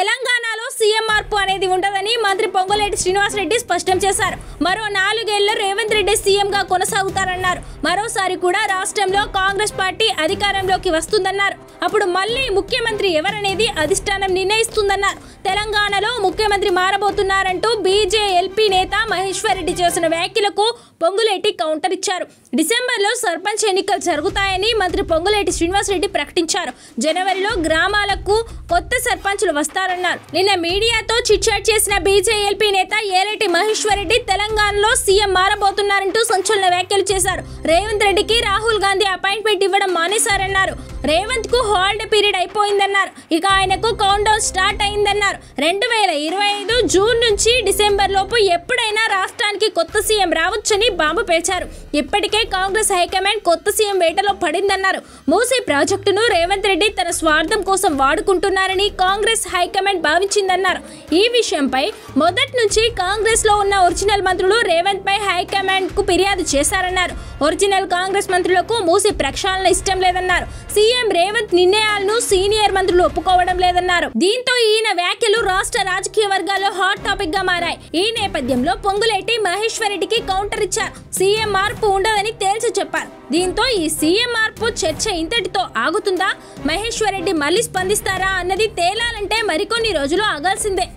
తెలంగాణలో సీఎం మార్పు అనేది ఉండదని మంత్రి పొంగులేటి శ్రీనివాసరెడ్డి స్పష్టం చేశారు మరో నాలుగేళ్లు రేవంత్ రెడ్డి సీఎంగా కొనసాగుతారన్నారు మరోసారి కూడా రాష్ట్రంలో కాంగ్రెస్ పార్టీ అధికారంలోకి వస్తుందన్నారు అప్పుడు మళ్ళీ ముఖ్యమంత్రి ఎవరనేది అధిష్టానం నిర్ణయిస్తుందన్నారు తెలంగాణలో ముఖ్యమంత్రి మారబోతున్నారంటూ బీజేఎల్పీ నేత మహేశ్వరరెడ్డి చేసిన వ్యాఖ్యలకు పొంగులేటి కౌంటర్ ఇచ్చారు డిసెంబర్లో సర్పంచ్ ఎన్నికలు జరుగుతాయని మంత్రి పొంగులేటి శ్రీనివాసరెడ్డి ప్రకటించారు జనవరిలో గ్రామాలకు కొత్త సర్పంచ్లు వస్తారన్నారు నిన్న మీడియాతో చిట్చాట్ చేసిన బీజేఎల్పీ నేత ఏరెడ్డి మహేశ్వరరెడ్డి తెలంగాణలో సీఎం మారబోతున్నారంటూ సంచలన వ్యాఖ్యలు చేశారు రేవంత్ రెడ్డికి రాహుల్ గాంధీ అపాయింట్మెంట్ ఇవ్వడం మానేశారన్నారు రేవంత్ కు హోల్డ్ పీరియడ్ అయిపోయిందన్నారు ఇక ఆయనకు కౌంట్ డౌన్ స్టార్ట్ అయిందన్నారు రెండు వేల ఇరవై ఐదు జూన్ నుంచి డిసెంబర్ లోపు ఎప్పుడైనా రాష్ట్రానికి కొత్త సీఎం రావచ్చని బాంబు పేల్చారు ఇప్పటికే కాంగ్రెస్ హైకమాండ్ కొత్త సీఎం వేటలో పడిందన్నారు మూసీ ప్రాజెక్టును రేవంత్ రెడ్డి తన స్వార్థం కోసం వాడుకుంటున్నారని కాంగ్రెస్ హైకమాండ్ భావించిందన్నారు ఈ విషయంపై మొదటి నుంచి కాంగ్రెస్లో ఉన్న ఒరిజినల్ మంత్రులు రేవంత్ పై హైకమాండ్కు ఫిర్యాదు చేశారన్నారు ఒరిజినల్ కాంగ్రెస్ మంత్రులకు మూసీ ప్రక్షాళన ఇష్టం లేదన్నారు సీఎం సీఎం రేవంత్ నిర్ణయాలను సీనియర్ మంత్రులు ఒప్పుకోవడం లేదన్నారు దీంతో ఈయన వ్యాఖ్యలు రాష్ట్ర రాజకీయ వర్గాల్లో హాట్ టాపిక్ గా మారాయి ఈ నేపథ్యంలో పొంగులేటి మహేశ్వరరెడ్డికి కౌంటర్ ఇచ్చారు సీఎం మార్పు ఉండదని తేల్చి చెప్పారు దీంతో ఈ సీఎం మార్పు చర్చ ఇంతటితో ఆగుతుందా మహేశ్వరరెడ్డి మళ్ళీ స్పందిస్తారా అన్నది తేలాలంటే మరికొన్ని రోజులు ఆగాల్సిందే